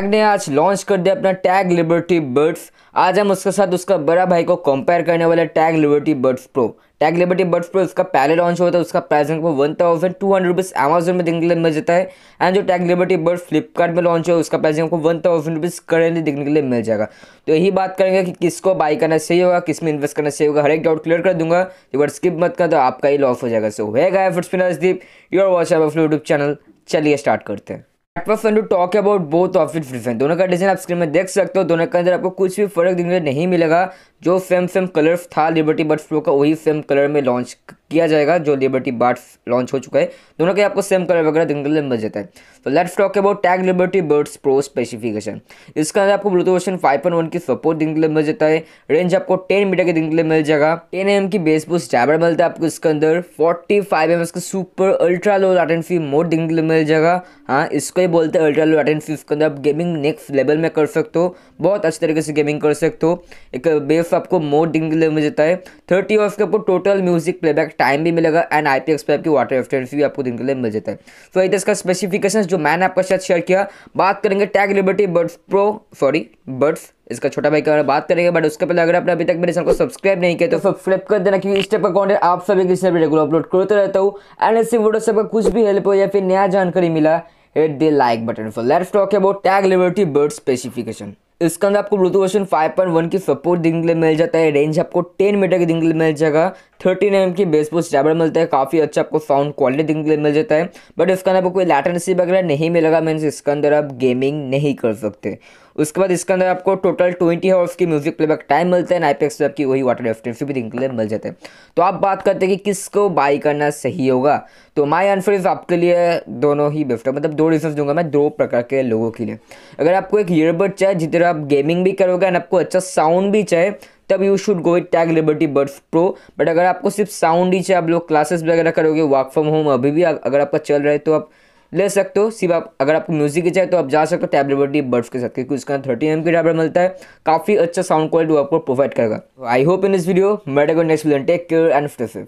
tag ने आज launch कर दिया अपना टैग लिबर्टी बर्ड्स आज हम उसके साथ उसका बड़ा भाई को कंपेयर करने वाले tag liberty birds pro tag liberty birds pro इसका पहले लॉन्च हुआ था उसका प्राइस हमको one thousand two hundred rupees Amazon में देखने के लिए मिल जाता है एंड जो टैग लिबर्टी बर्ड फ्लिपकार्ट में लॉन्च हुआ उसका प्राइस हमको वन थाउजेंड रुपीज़ करेंटली देखने के लिए मिल जाएगा तो यही बात करेंगे कि किसको बाई करना सही होगा किस में इन्वेस्ट करना सही होगा हर एक डाउट क्लियर कर दूंगा तो एक बार स्किप मत कर तो आपका ही लॉस हो जाएगा सो है guy fits you are watch YouTube channel चलिए स्टार्ट करते हैं was talk about both of it design दोनों का डिजाइन आप स्क्रीन में देख सकते हो दोनों के अंदर आपको कुछ भी फर्क दिखने नहीं मिलेगा जो सेम सेम कलर था लिबर्टी बर्ड फ्लो का वही सेम कलर में लॉन्च किया जाएगा जो लिबर्टी बर्ड्स लॉन्च हो चुका है दोनों के आपको सेम कलर वगैरह देखने के लिए मिल जाता है तो let's talk about tag liberty birds pro specification इसके अंदर आपको ब्लूटूथ वर्जन 5.1 की सपोर्ट देखने के लिए मिल जाता है रेंज आपको 10 मीटर के देखने के लिए मिल जाएगा 10 एम की बेस बूस जैबर मिलता है आपको इसके अंदर फोर्टी फाइव एम का super ultra low latency mode देखने के लिए मिल जाएगा हाँ इसको ही बोलते हैं अल्ट्रा लो लैटेंसी इसके अंदर आप गेमिंग नेक्स्ट लेवल में कर सकते हो बहुत अच्छे तरीके से गेमिंग कर सकते हो एक बेस आपको मोड देखने के लिए मिल जाता है थर्टी ऑफ के आपको टोटल म्यूजिक प्लेबैक टाइम भी मिलेगा एंड आई पी एक्सपी आपकी वाटर एफिडेंसी भी आपको दिन के लिए मिल जाता है तो इधर इसका स्पेसिफिकेशन जो मैंने आपका साथ शेयर किया बात करेंगे tag liberty birds pro sorry birds इसका छोटा भाई के बारे में बात करेंगे बट उसके पहले अगर आपने अभी तक मेरे चैनल को सब्सक्राइब नहीं किया तो सब्सक्राइब कर देना क्योंकि इस टाइप का कॉन्टेंट आप सभी के लिए रेगुलर अपलोड करते रहता हूँ एंड ऐसे वीडियो से कुछ भी हेल्प हो या फिर नया जानकारी मिला hit the like button for let's talk about tag liberty bird specification इसके अंदर आपको ब्लूटूथ पॉइंट वन की सपोर्ट देखने के लिए मिल जाता है रेंज आपको टेन मीटर के देखने के लिए मिल जाएगा थर्टीन एम की बेस पोस्ट मिलता है काफ़ी अच्छा आपको साउंड क्वालिटी देखने के लिए मिल जाता है बट इसके अंदर आपको कोई लैटेंसी वगैरह नहीं मिलेगा मीन्स इसके अंदर आप गेमिंग नहीं कर सकते उसके बाद इसके अंदर आपको टोटल ट्वेंटी आवर्स की म्यूजिक प्लेबैक टाइम मिलता है आईपेक्स वेब आपकी वही वाटर एफटेंसी भी इंक्लूड मिल जाते हैं तो आप बात करते हैं कि किसको बाई करना सही होगा तो माय आंसर इज आपके लिए दोनों ही बेस्ट है मतलब दो रीजन दूंगा मैं दो प्रकार के लोगों के लिए अगर आपको एक ईयरबड चाहे जिधर आप गेमिंग भी करोगे एंड आपको अच्छा साउंड भी चाहे तब you should go with tag liberty birds pro but अगर आपको सिर्फ साउंड ही चाहिए आप लोग क्लासेस वगैरह करोगे वर्क फ्रॉम होम अभी भी अगर आपका चल रहा है तो आप ले सकते हो सिर्फ आप अगर आपको म्यूजिक की चाहिए तो आप जा सकते हो टैबलेट बडी बर्ड्स के साथ क्योंकि उसका थर्टी एम की टैबलेट मिलता है काफ़ी अच्छा साउंड क्वालिटी वो आपको प्रोवाइड करेगा I hope in this video medical next take care and